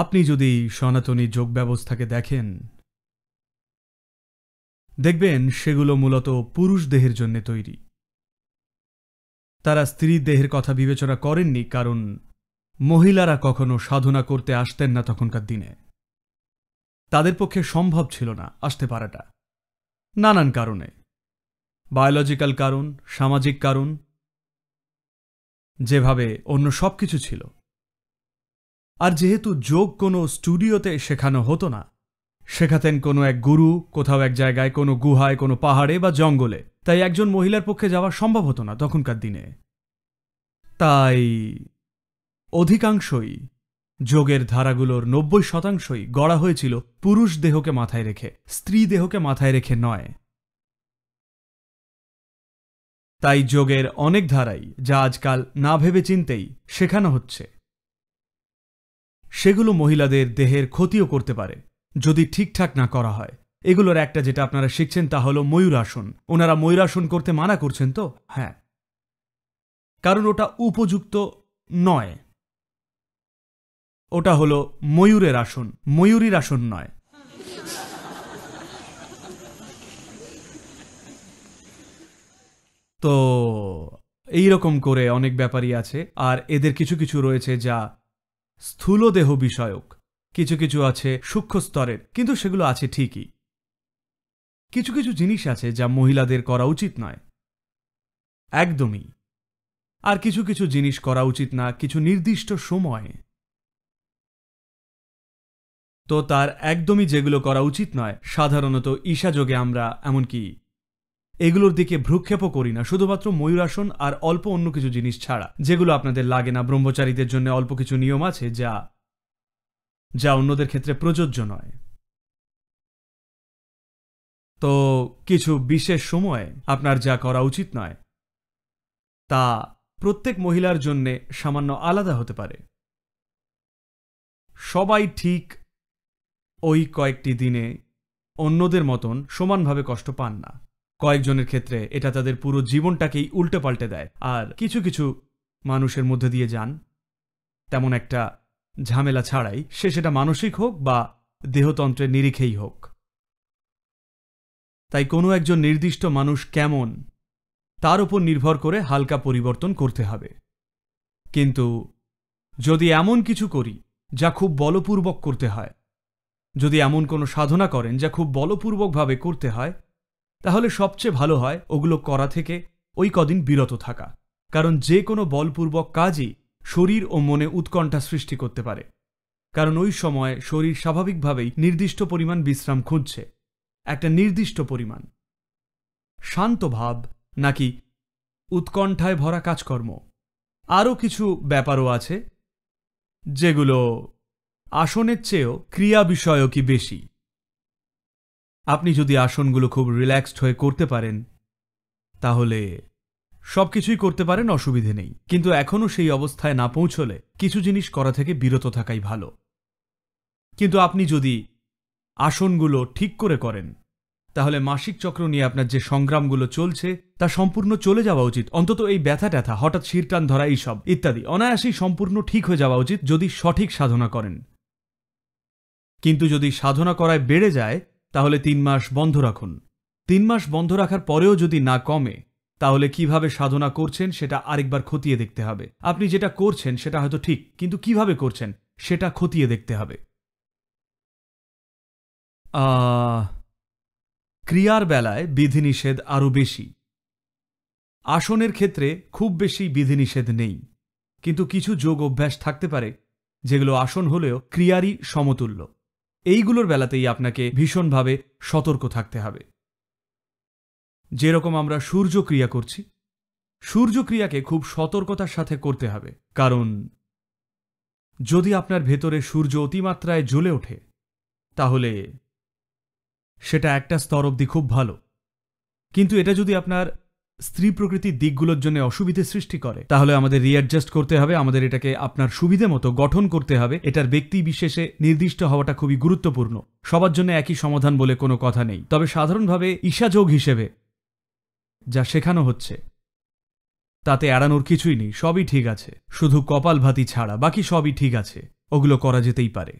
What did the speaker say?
আপনি যদি সনাতনী যোগ ব্যবস্থাকে দেখেন দেখবেন সেগুলো মূলত পুরুষ দেহের জন্য তৈরি তারা স্ত্রী দেহের কথা বিবেচনা করেননি কারণ মহিলারা কখনো সাধনা করতে আসতেন না তখনকার দিনে তাদের পক্ষে সম্ভব ছিল না আসতে পারাটা নানান কারণে বায়োলজিক্যাল কারণ সামাজিক কারণ যেভাবে অন্য সব কিছু ছিল আর যেহেতু যোগ কোনো স্টুডিওতে শেখানো হতো না শেখাতেন কোনো এক গুরু কোথাও এক জায়গায় কোনো গুহায় কোনো পাহাড়ে বা জঙ্গলে তাই একজন মহিলার পক্ষে যাওয়া সম্ভব হতো না তখনকার দিনে তাই অধিকাংশই যোগের ধারাগুলোর নব্বই শতাংশই গড়া হয়েছিল পুরুষ দেহকে মাথায় রেখে স্ত্রী দেহকে মাথায় রেখে নয় তাই যোগের অনেক ধারাই যা আজকাল না ভেবে চিনতেই শেখানো হচ্ছে সেগুলো মহিলাদের দেহের ক্ষতিও করতে পারে যদি ঠিকঠাক না করা হয় এগুলোর একটা যেটা আপনারা শিখছেন তা হলো ময়ূরাসন ওনারা ময়ূরাসন করতে মানা করছেন তো হ্যাঁ কারণ ওটা উপযুক্ত নয় ওটা হলো ময়ূরের আসন ময়ূরীর আসন নয় তো এই রকম করে অনেক ব্যাপারই আছে আর এদের কিছু কিছু রয়েছে যা দেহ বিষয়ক কিছু কিছু আছে সূক্ষ্ম স্তরের কিন্তু সেগুলো আছে ঠিকই কিছু কিছু জিনিস আছে যা মহিলাদের করা উচিত নয় একদমই আর কিছু কিছু জিনিস করা উচিত না কিছু নির্দিষ্ট সময়ে তো তার একদমই যেগুলো করা উচিত নয় সাধারণত ঈশাযোগে আমরা এমনকি এগুলোর দিকে ভ্রুক্ষেপও করি না শুধুমাত্র ময়ূরাসন আর অল্প অন্য কিছু জিনিস ছাড়া যেগুলো আপনাদের লাগে না ব্রহ্মচারীদের জন্য অল্প কিছু নিয়ম আছে যা যা অন্যদের ক্ষেত্রে প্রযোজ্য নয় তো কিছু বিশেষ সময়ে আপনার যা করা উচিত নয় তা প্রত্যেক মহিলার জন্যে সামান্য আলাদা হতে পারে সবাই ঠিক ওই কয়েকটি দিনে অন্যদের মতন সমানভাবে কষ্ট পান না কয়েকজনের ক্ষেত্রে এটা তাদের পুরো জীবনটাকেই উল্টে পাল্টে দেয় আর কিছু কিছু মানুষের মধ্যে দিয়ে যান তেমন একটা ঝামেলা ছাড়াই সে সেটা মানসিক হোক বা দেহতন্ত্রের নিরিখেই হোক তাই কোনো একজন নির্দিষ্ট মানুষ কেমন তার উপর নির্ভর করে হালকা পরিবর্তন করতে হবে কিন্তু যদি এমন কিছু করি যা খুব বলপূর্বক করতে হয় যদি এমন কোনো সাধনা করেন যা খুব বলপূর্বকভাবে করতে হয় তাহলে সবচেয়ে ভালো হয় ওগুলো করা থেকে ওই কদিন বিরত থাকা কারণ যে কোনো বলপূর্বক কাজই শরীর ও মনে উৎকণ্ঠা সৃষ্টি করতে পারে কারণ ওই সময় শরীর স্বাভাবিকভাবেই নির্দিষ্ট পরিমাণ বিশ্রাম খুঁজছে একটা নির্দিষ্ট পরিমাণ শান্ত ভাব নাকি উৎকণ্ঠায় ভরা কাজকর্ম আরও কিছু ব্যাপারও আছে যেগুলো আসনের চেয়েও ক্রিয়া বিষয়কই বেশি আপনি যদি আসনগুলো খুব রিল্যাক্সড হয়ে করতে পারেন তাহলে সব কিছুই করতে পারেন অসুবিধে নেই কিন্তু এখনও সেই অবস্থায় না পৌঁছলে কিছু জিনিস করা থেকে বিরত থাকাই ভালো কিন্তু আপনি যদি আসনগুলো ঠিক করে করেন তাহলে মাসিক চক্র নিয়ে আপনার যে সংগ্রামগুলো চলছে তা সম্পূর্ণ চলে যাওয়া উচিত অন্তত এই ব্যথা ট্যাথা হঠাৎ শিরটান ধরা এইসব ইত্যাদি অনায়াসেই সম্পূর্ণ ঠিক হয়ে যাওয়া উচিত যদি সঠিক সাধনা করেন কিন্তু যদি সাধনা করায় বেড়ে যায় তাহলে তিন মাস বন্ধ রাখুন তিন মাস বন্ধ রাখার পরেও যদি না কমে তাহলে কিভাবে সাধনা করছেন সেটা আরেকবার খতিয়ে দেখতে হবে আপনি যেটা করছেন সেটা হয়তো ঠিক কিন্তু কিভাবে করছেন সেটা খতিয়ে দেখতে হবে ক্রিয়ার বেলায় বিধিনিষেধ আরও বেশি আসনের ক্ষেত্রে খুব বেশি বিধিনিষেধ নেই কিন্তু কিছু যোগ অভ্যাস থাকতে পারে যেগুলো আসন হলেও ক্রিয়ারই সমতুল্য এইগুলোর বেলাতেই আপনাকে ভীষণভাবে সতর্ক থাকতে হবে যেরকম আমরা সূর্যক্রিয়া করছি সূর্যক্রিয়াকে খুব সতর্কতার সাথে করতে হবে কারণ যদি আপনার ভেতরে সূর্য অতিমাত্রায় জ্বলে ওঠে তাহলে সেটা একটা স্তর অবধি খুব ভালো কিন্তু এটা যদি আপনার স্ত্রী প্রকৃতির দিকগুলোর জন্য অসুবিধে সৃষ্টি করে তাহলে আমাদের রিঅ্যাডজাস্ট করতে হবে আমাদের এটাকে আপনার সুবিধে মতো গঠন করতে হবে এটার ব্যক্তি বিশেষে নির্দিষ্ট হওয়াটা খুবই গুরুত্বপূর্ণ সবার জন্য একই সমাধান বলে কোনো কথা নেই তবে সাধারণভাবে ঈশাযোগ হিসেবে যা শেখানো হচ্ছে তাতে এড়ানোর কিছুই নেই সবই ঠিক আছে শুধু কপাল ভাতি ছাড়া বাকি সবই ঠিক আছে ওগুলো করা যেতেই পারে